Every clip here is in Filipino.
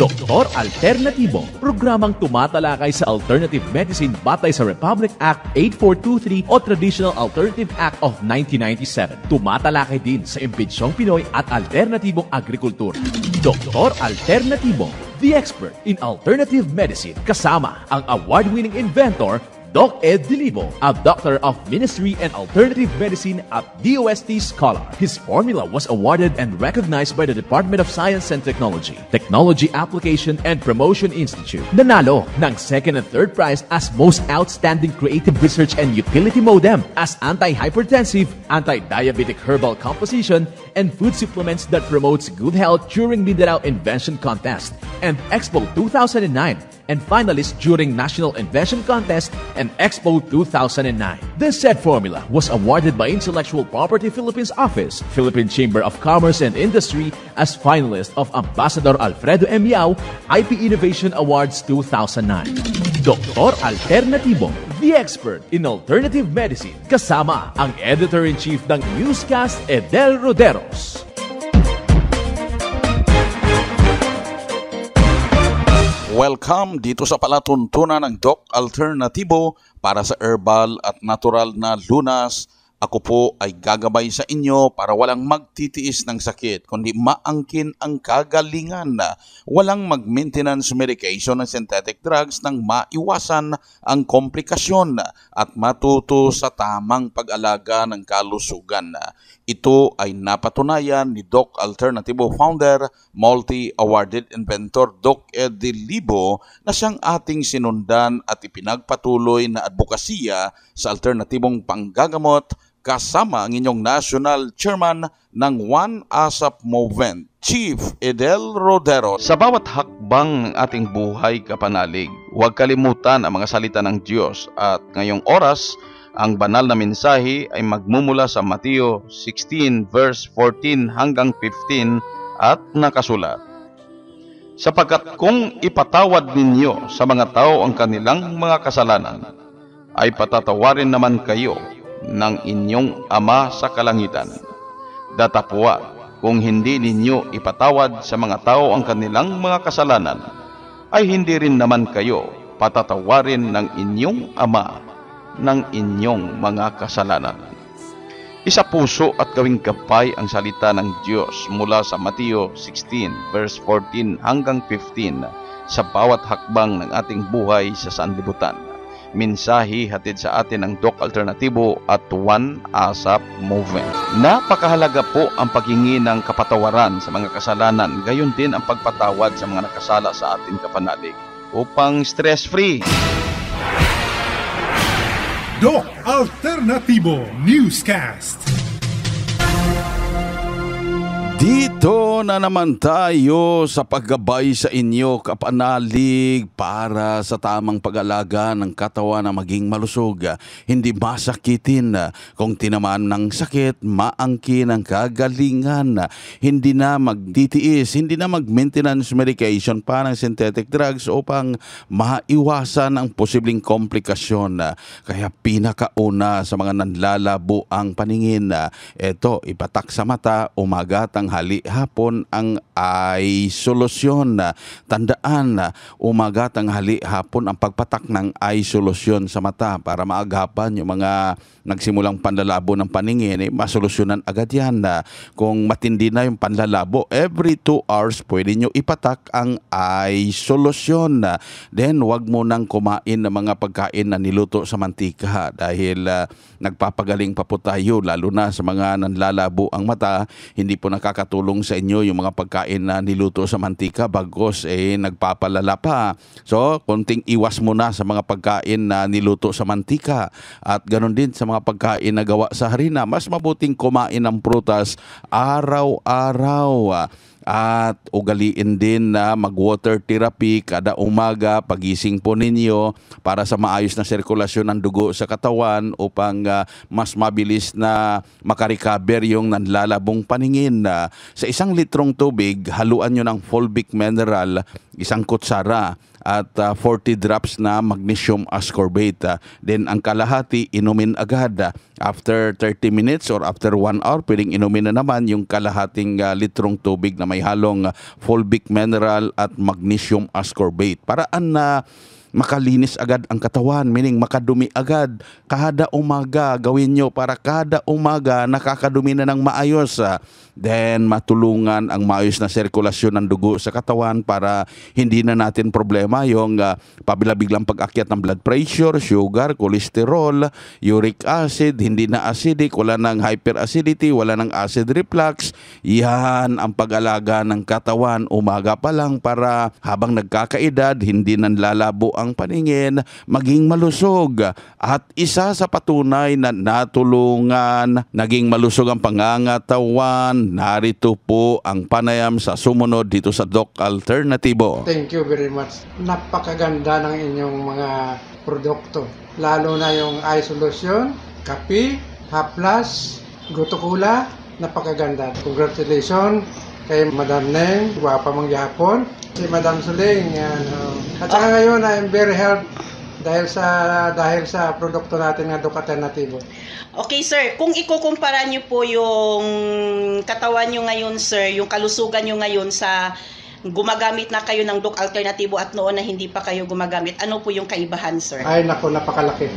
Doktor Alternatibo, programang tumatalakay sa alternative medicine batay sa Republic Act 8423 o Traditional Alternative Act of 1997. Tumatalakay din sa impinsyong Pinoy at alternatibong agrikultura. Doktor Alternatibo, the expert in alternative medicine kasama ang award-winning inventor Doc Ed Dilibo, a doctor of ministry and alternative medicine at DOST Scholar. His formula was awarded and recognized by the Department of Science and Technology, Technology Application and Promotion Institute. Nanalo ng second and third prize as most outstanding creative research and utility modem as anti-hypertensive, anti-diabetic herbal composition, and food supplements that promotes good health during Mindanao Invention Contest and Expo 2009 and finalist during National Invention Contest and Expo 2009. This said formula was awarded by Intellectual Property Philippines Office, Philippine Chamber of Commerce and Industry as finalist of Ambassador Alfredo M. Yao IP Innovation Awards 2009. Dr. Alternativo the expert in alternative medicine kasama ang editor-in-chief ng newscast Edel Roderos. Welcome dito sa palatuntunan ng Doc Alternativo para sa herbal at natural na lunas ako po ay gagabay sa inyo para walang magtitiis ng sakit, kundi maangkin ang kagalingan. Walang mag-maintenance medication ng synthetic drugs nang maiwasan ang komplikasyon at matuto sa tamang pag-alaga ng kalusugan. Ito ay napatunayan ni Doc Alternativo Founder, Multi-Awarded Inventor Doc Eddie Libo na siyang ating sinundan at ipinagpatuloy na advokasya sa alternatibong panggagamot kasama ang inyong national chairman ng One ASAP Movement, Chief Edel Rodero. Sa bawat hakbang ng ating buhay kapanalig, huwag kalimutan ang mga salita ng Diyos at ngayong oras, ang banal na mensahe ay magmumula sa Mateo 16 verse 14 hanggang 15 at nakasulat. Sapagkat kung ipatawad ninyo sa mga tao ang kanilang mga kasalanan, ay patatawarin naman kayo ng inyong Ama sa kalangitan. Datapwa kung hindi ninyo ipatawad sa mga tao ang kanilang mga kasalanan, ay hindi rin naman kayo patatawarin ng inyong Ama ng inyong mga kasalanan. Isa puso at gawing gabay ang salita ng Diyos mula sa Mateo 16 verse 14 hanggang 15 sa bawat hakbang ng ating buhay sa sanlibutan. Minsahi hatid sa atin ang Doc Alternatibo at One ASAP Movement. Napakahalaga po ang paghingi ng kapatawaran sa mga kasalanan, gayon din ang pagpatawad sa mga nakasala sa atin kapanalig upang stress-free. Doc Alternatibo Newscast dito na naman tayo sa paggabay sa inyo, kapanalig, para sa tamang pag-alaga ng katawan na maging malusog, hindi masakitin, kung tinamaan ng sakit, maangkin ang kagalingan, hindi na magtitiis, hindi na mag-maintenance medication parang synthetic drugs upang maiwasan ang posibleng komplikasyon. Kaya pinakauna sa mga nanlalabo ang paningin, ito, ipatak sa mata, umagatang tanghali, hapon ang ay solusyon. Tandaan, umaga, tanghali, hapon ang pagpatak ng ay solusyon sa mata para maagapan yung mga nagsimulang panlalabo ng paningin, eh, masolusyonan agad yan. Kung matindi na yung panlalabo, every 2 hours pwede nyo ipatak ang ay solusyon. Then, wag mo nang kumain ng mga pagkain na niluto sa mantika dahil uh, nagpapagaling pa po tayo lalo na sa mga nanlalabo ang mata, hindi po nakaka makatulong sa inyo yung mga pagkain na niluto sa mantika bagos eh nagpapalala pa. So, konting iwas mo na sa mga pagkain na niluto sa mantika at ganun din sa mga pagkain na gawa sa harina. Mas mabuting kumain ng prutas araw-araw at ugaliin din na magwater therapy kada umaga pagising po ninyo para sa maayos na sirkulasyon ng dugo sa katawan upang uh, mas mabilis na makarecover yung nanlalabong paningin. Uh, sa isang litrong tubig, haluan nyo ng fulvic mineral, isang kutsara at uh, ah, 40 drops na magnesium ascorbate. Uh, then ang kalahati, inumin agad. Uh, After 30 minutes or after 1 hour, pwedeng inumin na naman yung kalahating uh, litrong tubig na may halong uh, ah, fulvic mineral at magnesium ascorbate para an uh, makalinis agad ang katawan, meaning makadumi agad. Kada umaga, gawin nyo para kada umaga nakakadumi na ng maayos. Ah. Then, matulungan ang maayos na sirkulasyon ng dugo sa katawan para hindi na natin problema yung uh, pabilabiglang pag-akyat ng blood pressure, sugar, cholesterol, uric acid, hindi na acidic, wala ng hyperacidity, wala ng acid reflux. Yan ang pag-alaga ng katawan umaga pa lang para habang nagkakaedad, hindi nanlalabo ang paningin maging malusog at isa sa patunay na natulungan naging malusog ang pangangatawan narito po ang panayam sa sumunod dito sa Doc Alternativo. Thank you very much. Napakaganda ng inyong mga produkto. Lalo na yung eye solution, kape, haplas, gutukula, napakaganda. Congratulations kay Madam Neng, guwapa mong yapon. Si Madam Suling, yan. Oh. At saka ah. ngayon, I'm very help dahil sa dahil sa produkto natin na Ducat Nativo. Okay sir, kung ikukumpara niyo po yung katawan niyo ngayon sir, yung kalusugan niyo ngayon sa gumagamit na kayo ng Duc Alternativo at noon na hindi pa kayo gumagamit, ano po yung kaibahan sir? Ay nako, napakalaki.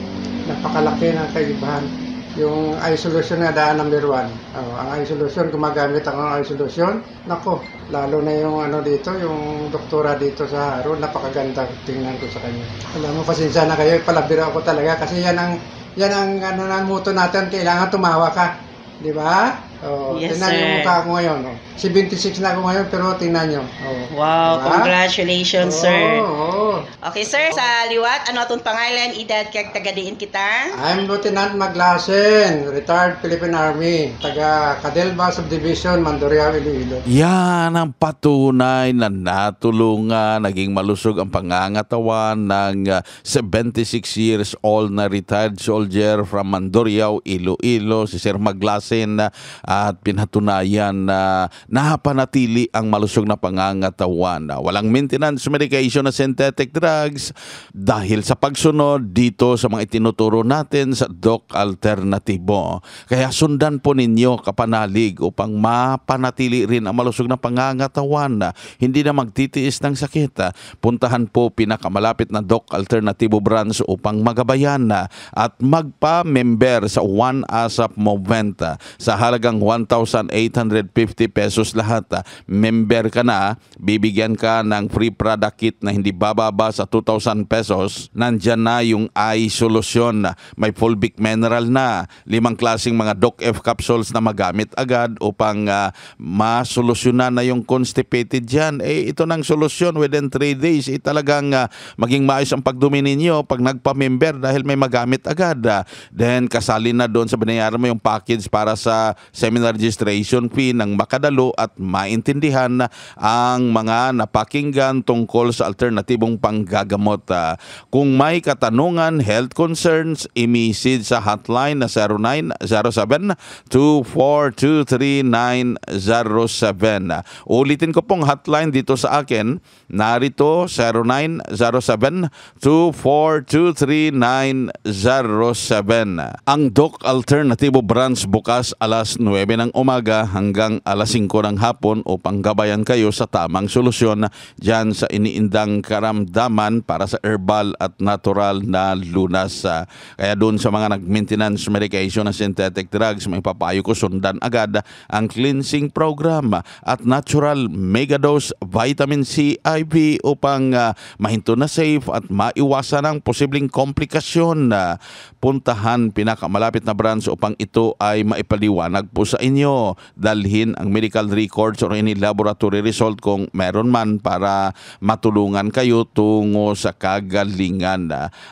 Napakalaki ng kaibahan yung isolation na daan number 1. Oh, ang isolation, gumagamit ang isolation. Nako, lalo na yung ano dito, yung doktora dito sa Haro, napakaganda tingnan ko sa kanya. Alam mo, pasensya na kayo, palabira ako talaga kasi yan ang, yan ang ano, ang moto natin, kailangan tumawa ka. Di ba? Oh, yes, tingnan sir. niyo mukha ko ngayon. Oh. 76 na ako ngayon, pero tingnan nyo. Oh. Wow, diba? congratulations, oh, sir. Oh. Okay, sir, sa liwat, ano atong pangalan, edad kag tagadiin kita? I'm Lieutenant Maglasen, retired Philippine Army, taga Cadelba Subdivision, Manduriao, Iloilo. Yan ang patunay na natulungan, naging malusog ang pangangatawan ng 76 uh, years old na retired soldier from Manduriao, Iloilo, si Sir Maglasen, uh, at pinatunayan na napanatili ang malusog na pangangatawan. Walang maintenance medication na synthetic drugs dahil sa pagsunod dito sa mga itinuturo natin sa Doc Alternativo. Kaya sundan po ninyo kapanalig upang mapanatili rin ang malusog na pangangatawan. Hindi na magtitiis ng sakit. Puntahan po pinakamalapit na Doc Alternativo Branch upang magabayan at magpa-member sa One ASAP Movement sa halagang 1,850 pesos lahat. Ah. Member ka na, ah. bibigyan ka ng free product kit na hindi bababa sa 2,000 pesos. Nandyan na yung eye solution. Ah. May fulvic mineral na. Limang klasing mga Doc F capsules na magamit agad upang uh, masolusyonan na yung constipated dyan. Eh, ito nang solusyon within 3 days. Eh, talagang uh, maging maayos ang pagdumi ninyo pag nagpa-member dahil may magamit agad. Uh, then kasali na doon sa binayaran mo yung package para sa seminar registration fee ng makadalo at maintindihan ang mga napakinggan tungkol sa alternatibong panggagamot. Ah, kung may katanungan, health concerns, imisid sa hotline na 0907 2423907. Ulitin ko pong hotline dito sa akin, narito 0907 2423907. Ang Doc Alternative Branch bukas alas 9 9 ng umaga hanggang alas 5 ng hapon upang gabayan kayo sa tamang solusyon dyan sa iniindang karamdaman para sa herbal at natural na lunas. Ah, kaya doon sa mga nag-maintenance medication na synthetic drugs, may papayo ko sundan agad ang cleansing program at natural megadose vitamin C IV upang ah, mahinto na safe at maiwasan ang posibleng komplikasyon. Puntahan pinakamalapit na branch upang ito ay maipaliwanag po sa inyo. Dalhin ang medical records or any laboratory result kung meron man para matulungan kayo tungo sa kagalingan.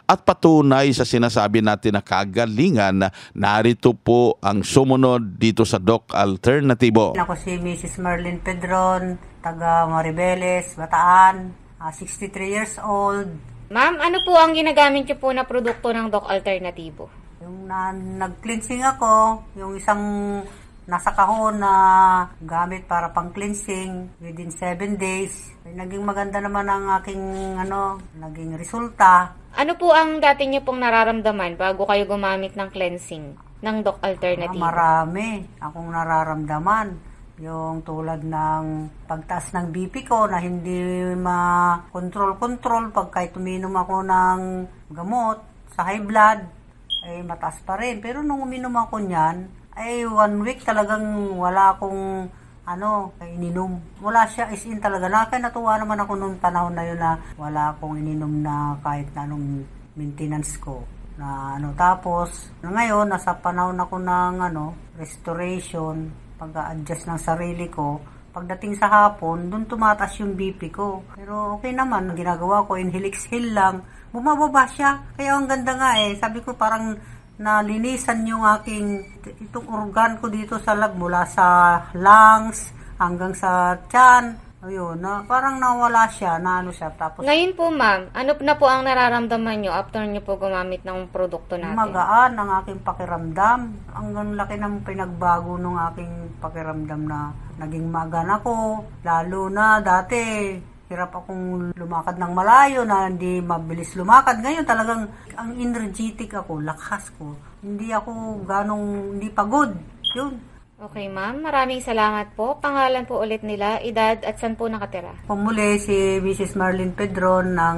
At patunay sa sinasabi natin na kagalingan, narito po ang sumunod dito sa Doc Alternativo. Ako si Mrs. Merlin Pedron, taga Maribeles, Bataan, 63 ah, years old. Ma'am, ano po ang ginagamit niyo po na produkto ng Doc Alternativo? Yung na, nag-cleansing ako, yung isang nasa kahon na gamit para pang cleansing within 7 days. naging maganda naman ang aking ano, naging resulta. Ano po ang dati niyo pong nararamdaman bago kayo gumamit ng cleansing ng Doc Alternative? Ah, marami akong nararamdaman. Yung tulad ng pagtaas ng BP ko na hindi ma-control-control pagka tuminom ako ng gamot sa high blood, ay eh, mataas pa rin. Pero nung uminom ako niyan, ay one week talagang wala akong ano, ininom. Wala siya is in talaga. Nakaya natuwa naman ako noong panahon na yun na wala akong ininom na kahit na anong maintenance ko. Na ano, tapos, na ngayon, nasa panahon ako ng ano, restoration, pag-adjust ng sarili ko, pagdating sa hapon, doon tumatas yung BP ko. Pero okay naman, ginagawa ko, inhilix hill lang, bumababa siya. Kaya ang ganda nga eh, sabi ko parang na linisan yung aking itong organ ko dito sa lag mula sa lungs hanggang sa tiyan. Ayun, na, parang nawala siya, na siya. Tapos, Ngayon po, ma'am, ano na po ang nararamdaman nyo after nyo po gumamit ng produkto natin? magaan ang aking pakiramdam. Ang laki ng pinagbago ng aking pakiramdam na naging magaan ako. Lalo na dati, hirap akong lumakad ng malayo na hindi mabilis lumakad. Ngayon talagang ang energetic ako, lakas ko. Hindi ako ganong, hindi pagod. Yun. Okay, ma'am. Maraming salamat po. Pangalan po ulit nila, edad at saan po nakatira? Pumuli si Mrs. Marlene Pedron ng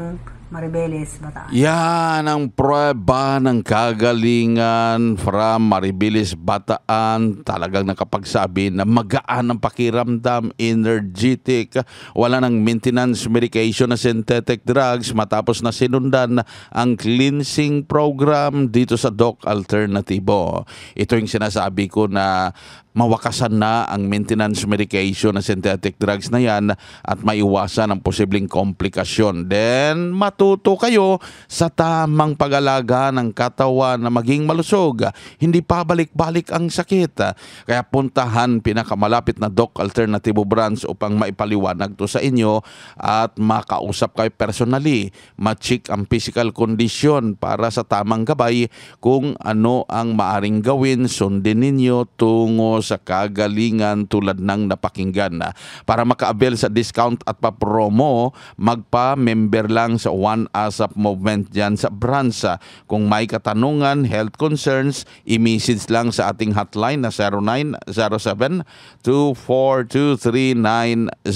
Maribeles, Bataan. Yan ang prueba ng kagalingan from Maribeles, Bataan. Talagang nakapagsabi na magaan ang pakiramdam, energetic, wala ng maintenance medication na synthetic drugs matapos na sinundan ang cleansing program dito sa Doc Alternativo. Ito yung sinasabi ko na mawakasan na ang maintenance medication na synthetic drugs na yan at maiwasan ang posibleng komplikasyon. Then, matuloy matuto kayo sa tamang pag-alaga ng katawan na maging malusog. Hindi pabalik-balik ang sakit. Kaya puntahan pinakamalapit na Doc Alternative Branch upang maipaliwanag to sa inyo at makausap kayo personally. Ma-check ang physical condition para sa tamang gabay kung ano ang maaring gawin sundin ninyo tungo sa kagalingan tulad ng napakinggan. Para maka-avail sa discount at pa-promo, magpa-member lang sa One ASAP movement dyan sa bransa. Kung may katanungan, health concerns, i-message lang sa ating hotline na 0907 2423907.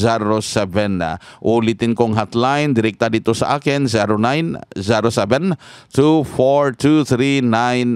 Ulitin kong hotline, direkta dito sa akin, 0907 2423907.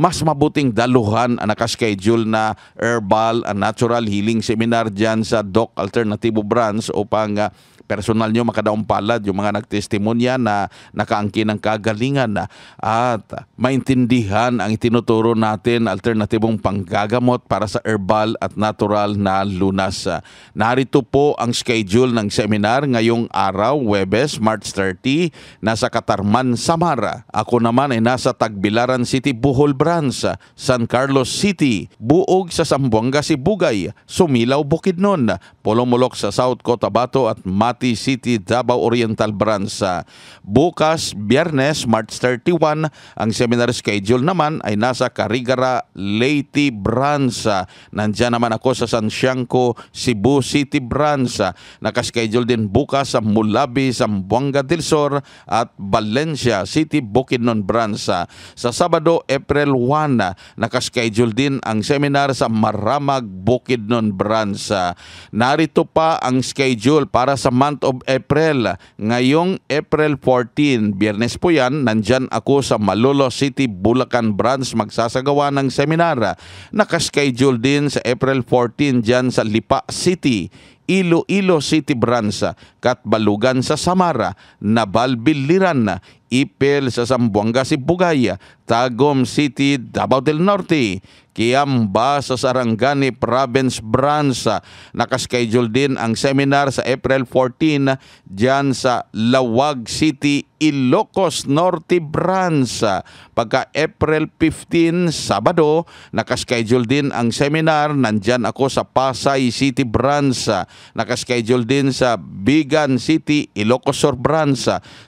Mas mabuting daluhan ang nakaschedule na herbal and natural healing seminar dyan sa Doc Alternativo Brands upang ah, personal nyo makadaong palad yung mga nagtestimonya na nakaangkin ng kagalingan at maintindihan ang itinuturo natin alternatibong panggagamot para sa herbal at natural na lunas. Narito po ang schedule ng seminar ngayong araw, Webes, March 30, nasa Katarman, Samara. Ako naman ay nasa Tagbilaran City, Bohol Branch, San Carlos City, Buog sa Sambuanga, Sibugay, Sumilaw, Bukidnon, Polomolok sa South Cotabato at Mati City, Davao Oriental Branch. Bukas, Biyernes, March 31, ang seminar schedule naman ay nasa Carigara, Leyte Branch. Nandiyan naman ako sa San Siangco, Cebu City Branch. Nakaschedule din bukas sa Mulabi, Zamboanga del Sur at Valencia City, Bukidnon Branch. Sa Sabado, April 1, nakaschedule din ang seminar sa Maramag, Bukidnon Branch. Narito pa ang schedule para sa month of April. Manila. Ngayong April 14, biyernes po yan, nandyan ako sa Malolo City, Bulacan Branch magsasagawa ng seminar. Nakaschedule din sa April 14 dyan sa Lipa City. Iloilo City Branch, Katbalugan sa Samara, Nabalbiliran, Ipil sa Sambuanga, Sibugaya, Tagum City, Davao del Norte, Kiamba sa Sarangani Province Branch. Nakaschedule din ang seminar sa April 14 dyan sa Lawag City, Ilocos Norte Branch. Pagka April 15, Sabado, nakaschedule din ang seminar. Nandyan ako sa Pasay City Branch. Nakaschedule din sa Bigan City, Ilocos Sur Branch,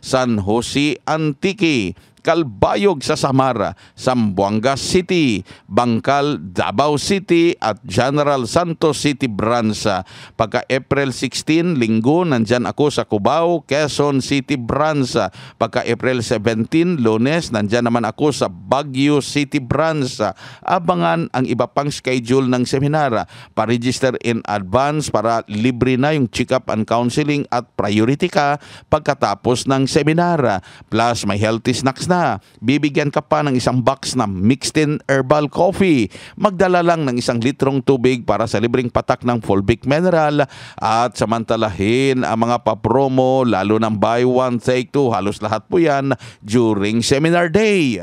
San Jose Antique. Kalbayog sa Samara, Sambuanga City, Bangkal, Davao City at General Santos City Bransa. Pagka April 16, linggo, nandyan ako sa Cubao, Quezon City Bransa. Pagka April 17, lunes, nandyan naman ako sa Baguio City Bransa. Abangan ang iba pang schedule ng seminara. Pa-register in advance para libre na yung check-up and counseling at priority ka pagkatapos ng seminara. Plus, may healthy snacks na na. Bibigyan ka pa ng isang box na mixed in herbal coffee. Magdala lang ng isang litrong tubig para sa libreng patak ng Folbic Mineral at samantalahin ang mga papromo lalo ng buy one take two. Halos lahat po yan during seminar day.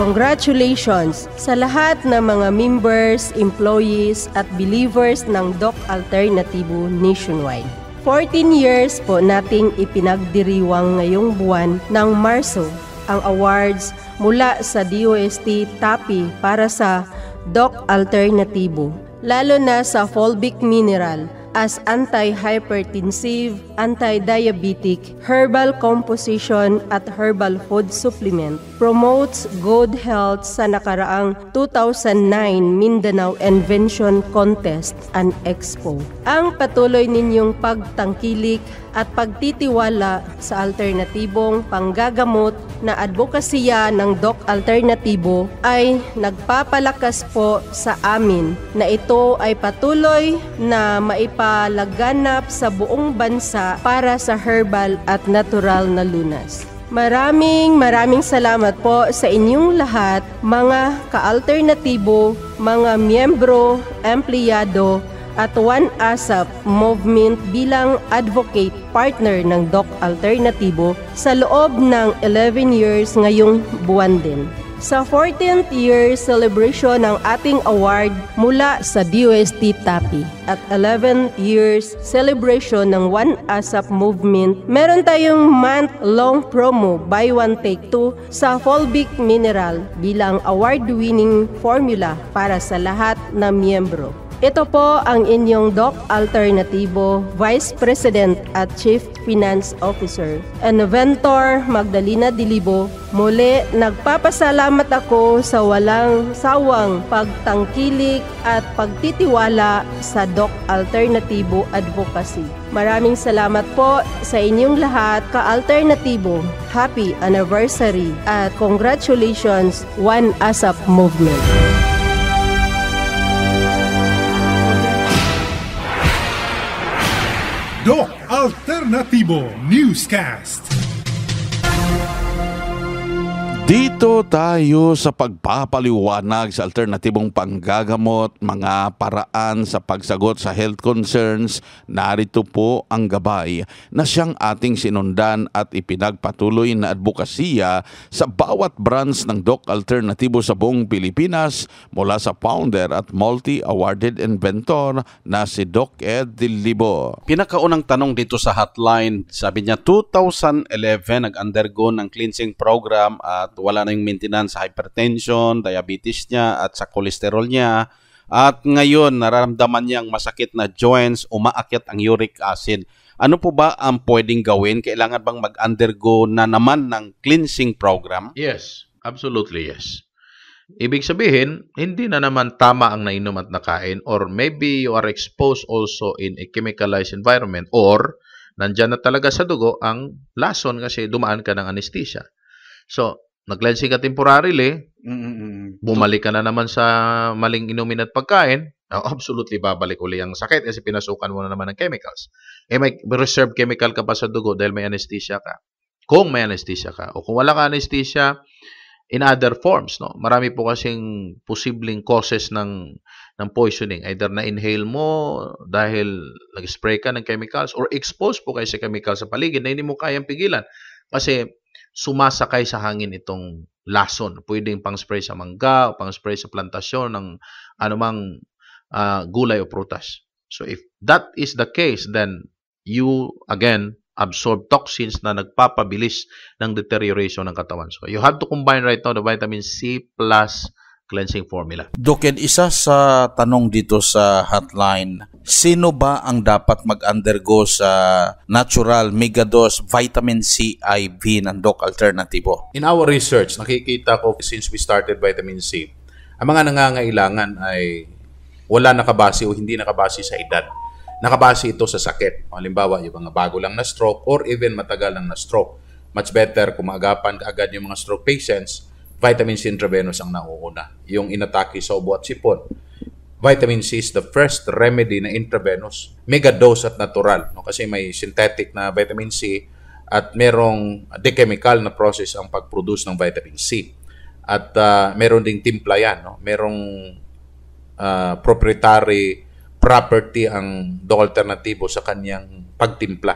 Congratulations sa lahat ng mga members, employees at believers ng Doc Alternativo nationwide. 14 years po nating ipinagdiriwang ngayong buwan ng Marso ang awards mula sa DOST TAPI para sa Doc Alternativo, lalo na sa Folbic Mineral as anti-hypertensive, anti-diabetic, herbal composition at herbal food supplement. Promotes good health sa nakaraang 2009 Mindanao Invention Contest and Expo. Ang patuloy ninyong pagtangkilik at pagtitiwala sa alternatibong panggagamot na advokasya ng Doc Alternatibo ay nagpapalakas po sa amin na ito ay patuloy na maipagpapalakas palaganap sa buong bansa para sa herbal at natural na lunas. Maraming maraming salamat po sa inyong lahat, mga kaalternatibo, mga miyembro, empleyado, at One ASAP Movement bilang advocate partner ng Doc Alternatibo sa loob ng 11 years ngayong buwan din sa 14th year celebration ng ating award mula sa DOST TAPI at 11 year's celebration ng One ASAP Movement, meron tayong month-long promo Buy One Take Two sa Folbic Mineral bilang award-winning formula para sa lahat na miyembro. Ito po ang inyong Doc Alternativo, Vice President at Chief Finance Officer. And Ventor Magdalena Dilibo, muli nagpapasalamat ako sa walang sawang pagtangkilik at pagtitiwala sa Doc Alternativo Advocacy. Maraming salamat po sa inyong lahat ka-alternatibo. Happy anniversary at congratulations One ASAP Movement. Doc Alternativo Newscast. Dito tayo sa pagpapaliwanag sa alternatibong panggagamot, mga paraan sa pagsagot sa health concerns. Narito po ang gabay na siyang ating sinundan at ipinagpatuloy na advokasya sa bawat branch ng Doc Alternatibo sa buong Pilipinas mula sa founder at multi-awarded inventor na si Doc Ed Dilibo. Pinakaunang tanong dito sa hotline, sabi niya 2011 nag-undergo ng cleansing program at wala na ng maintenance sa hypertension, diabetes niya at sa cholesterol niya. At ngayon, nararamdaman niyang masakit na joints, umaakyat ang uric acid. Ano po ba ang pwedeng gawin? Kailangan bang mag-undergo na naman ng cleansing program? Yes, absolutely yes. Ibig sabihin, hindi na naman tama ang nainom at nakain or maybe you are exposed also in a chemicalized environment or nandyan na talaga sa dugo ang lason kasi dumaan ka ng anesthesia. So, nag-cleansing ka temporarily, eh. Mm-mm. bumalik ka na naman sa maling inumin at pagkain, oh, absolutely babalik uli ang sakit kasi pinasukan mo na naman ng chemicals. Eh may reserve chemical ka pa sa dugo dahil may anesthesia ka. Kung may anesthesia ka. O kung wala ka anesthesia, in other forms no marami po kasing posibleng causes ng ng poisoning either na inhale mo dahil nag-spray ka ng chemicals or exposed po kayo sa chemicals sa paligid na hindi mo kayang pigilan kasi sumasakay sa hangin itong lason. Pwedeng pang-spray sa mangga o pang-spray sa plantasyon ng anumang uh, gulay o prutas. So if that is the case, then you again absorb toxins na nagpapabilis ng deterioration ng katawan. So you have to combine right now the vitamin C plus cleansing formula. Dok, isa sa tanong dito sa hotline, sino ba ang dapat mag-undergo sa natural megadose vitamin C IV ng Doc Alternativo? In our research, nakikita ko since we started vitamin C, ang mga nangangailangan ay wala nakabase o hindi nakabase sa edad. Nakabase ito sa sakit. Halimbawa, yung mga bago lang na stroke or even matagal lang na stroke. Much better kung maagapan agad yung mga stroke patients Vitamin C intravenous ang nauuna, yung inatake sa ubo at sipon. Vitamin C is the first remedy na intravenous, mega dose at natural. No? Kasi may synthetic na vitamin C at merong de-chemical na process ang pag-produce ng vitamin C. At uh, meron ding timpla yan. No? Merong uh, proprietary property ang do alternatibo sa kanyang pagtimpla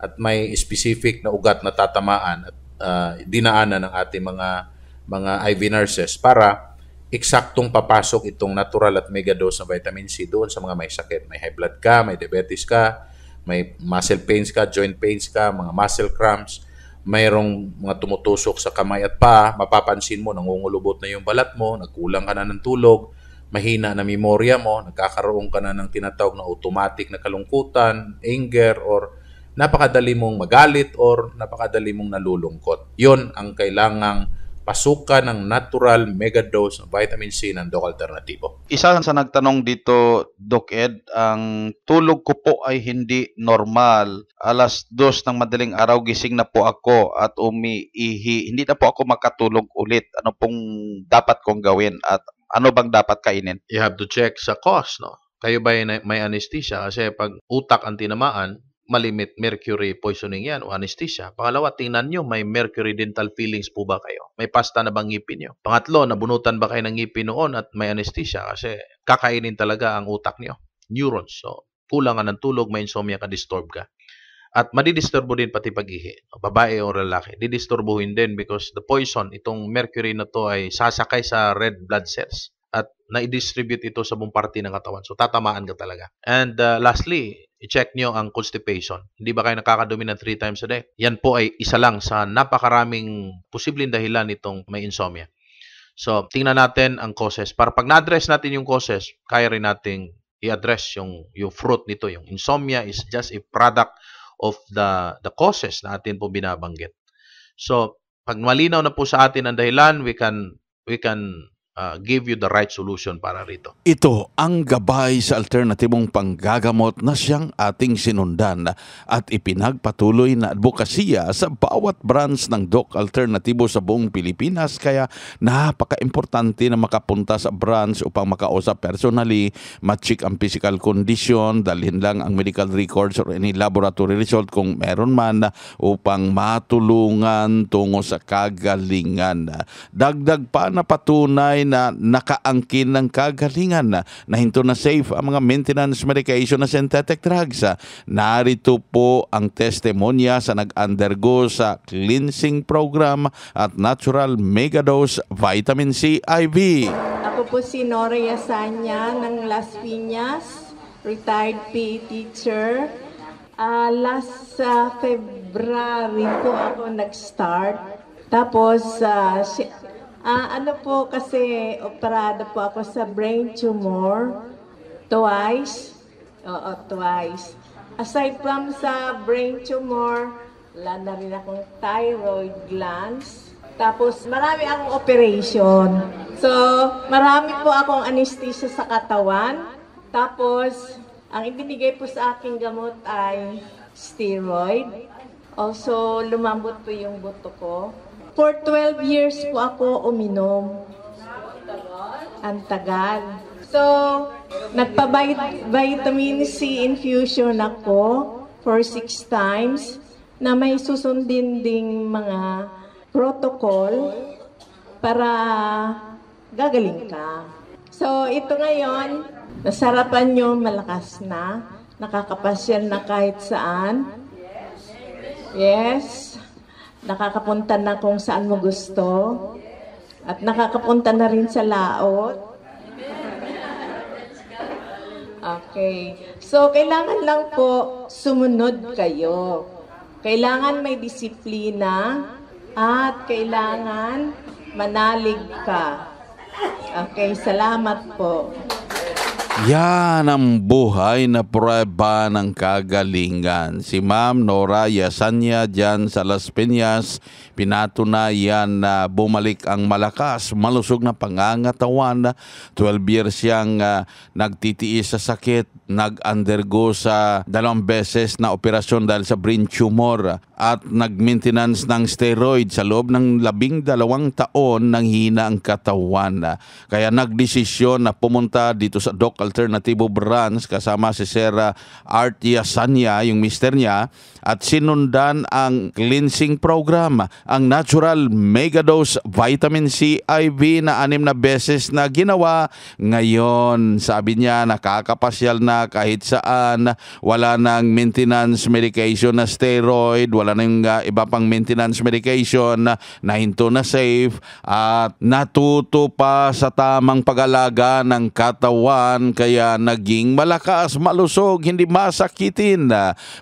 at may specific na ugat na tatamaan at uh, dinaanan ng ating mga mga IV nurses para eksaktong papasok itong natural at mega dose ng vitamin C doon sa mga may sakit. May high blood ka, may diabetes ka, may muscle pains ka, joint pains ka, mga muscle cramps, mayroong mga tumutusok sa kamay at pa, mapapansin mo, nangungulubot na yung balat mo, nagkulang ka na ng tulog, mahina na memorya mo, nagkakaroon ka na ng tinatawag na automatic na kalungkutan, anger, or napakadali mong magalit or napakadali mong nalulungkot. Yun ang kailangang pasukan ng natural mega dose ng vitamin C ng Doc Alternativo. Isa sa nagtanong dito, Doc Ed, ang tulog ko po ay hindi normal. Alas dos ng madaling araw gising na po ako at umiihi. Hindi na po ako makatulog ulit. Ano pong dapat kong gawin at ano bang dapat kainin? You have to check sa cause, no? Kayo ba may anesthesia? Kasi pag utak ang tinamaan, malimit mercury poisoning yan o anesthesia. Pangalawa, tingnan nyo, may mercury dental fillings po ba kayo? May pasta na bang ngipin nyo? Pangatlo, nabunutan ba kayo ng ngipin noon at may anesthesia? Kasi kakainin talaga ang utak nyo. Neurons. So, kulang ng tulog, may insomnia ka, disturb ka. At madidisturbo din pati pag-ihi. Babae o lalaki. Didisturbuhin din because the poison, itong mercury na to ay sasakay sa red blood cells at nai-distribute ito sa buong parte ng katawan. So, tatamaan ka talaga. And uh, lastly, i-check nyo ang constipation. Hindi ba kayo nakakadumi na 3 times a day? Yan po ay isa lang sa napakaraming posibleng dahilan nitong may insomnia. So, tingnan natin ang causes. Para pag na-address natin yung causes, kaya rin natin i-address yung, yung fruit nito. Yung insomnia is just a product of the, the causes na atin po binabanggit. So, pag malinaw na po sa atin ang dahilan, we can, we can Uh, give you the right solution para rito. Ito ang gabay sa alternatibong panggagamot na siyang ating sinundan at ipinagpatuloy na advokasya sa bawat branch ng DOC Alternatibo sa buong Pilipinas kaya napaka-importante na makapunta sa branch upang makausap personally, ma-check ang physical condition, dalhin lang ang medical records or any laboratory result kung meron man upang matulungan tungo sa kagalingan. Dagdag pa na patunay na nakaangkin ng kagalingan. na hinto na safe ang mga maintenance medication na synthetic drugs. Narito po ang testimonya sa nag-undergo sa cleansing program at natural megadose vitamin C IV. Ako po si Nora Yasanya ng Las Piñas, retired PE teacher. Uh, last uh, February po ako nag-start. Tapos, uh, Ah, ano po kasi operada po ako sa brain tumor twice. Oo, twice. Aside from sa brain tumor, wala na rin akong thyroid glands. Tapos marami akong operation. So, marami po akong anesthesia sa katawan. Tapos, ang ibinigay po sa aking gamot ay steroid. Also, lumambot po yung buto ko. For 12 years po ako uminom. Ang tagal. So, nagpa-vitamin C infusion ako for 6 times na may susundin ding mga protocol para gagaling ka. So, ito ngayon, nasarapan nyo, malakas na, nakakapasyal na kahit saan. Yes. Nakakapunta na kung saan mo gusto. At nakakapunta na rin sa laot. Okay. So, kailangan lang po sumunod kayo. Kailangan may disiplina at kailangan manalig ka. Okay, salamat po. Yan ang buhay na prueba ng kagalingan. Si Ma'am Nora Yasanya dyan sa Las Piñas, pinatunayan na bumalik ang malakas, malusog na pangangatawan. 12 years siyang uh, nagtitiis sa sakit, nag-undergo sa dalawang beses na operasyon dahil sa brain tumor at nag-maintenance ng steroid sa loob ng labing dalawang taon nang hina ang katawan. Kaya nagdesisyon na pumunta dito sa Dr. Alternativo Brands kasama si Sarah Sanya, yung mister niya at sinundan ang cleansing program, ang natural megadose vitamin C IV na anim na beses na ginawa. Ngayon, sabi niya, nakakapasyal na kahit saan. Wala nang maintenance medication na steroid, wala nang uh, ah, iba pang maintenance medication na hinto na safe at natuto pa sa tamang pag-alaga ng katawan kaya naging malakas, malusog, hindi masakitin.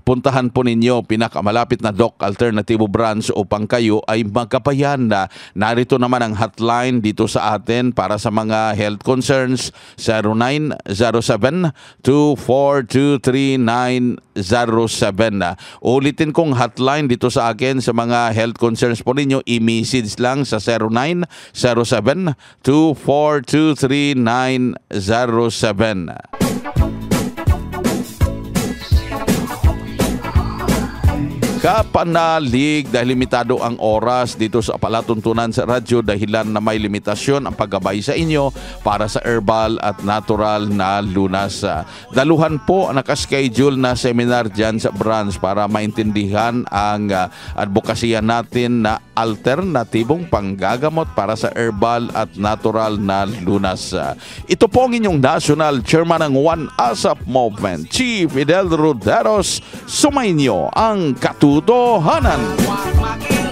Puntahan po ninyo ninyo pinakamalapit na DOC Alternative Branch upang kayo ay magkapayan na narito naman ang hotline dito sa atin para sa mga health concerns 0907 0917. Ulitin kong hotline dito sa akin sa mga health concerns po ninyo, i-message lang sa 0907 0917. kapanalig dahil limitado ang oras dito sa palatuntunan sa radyo dahilan na may limitasyon ang paggabay sa inyo para sa herbal at natural na lunas. Daluhan po ang nakaschedule na seminar dyan sa branch para maintindihan ang uh, advokasya natin na alternatibong panggagamot para sa herbal at natural na lunas. ito po ang inyong national chairman ng One ASAP Movement, Chief Fidel Roderos. Sumainyo ang katulad Sutohanan.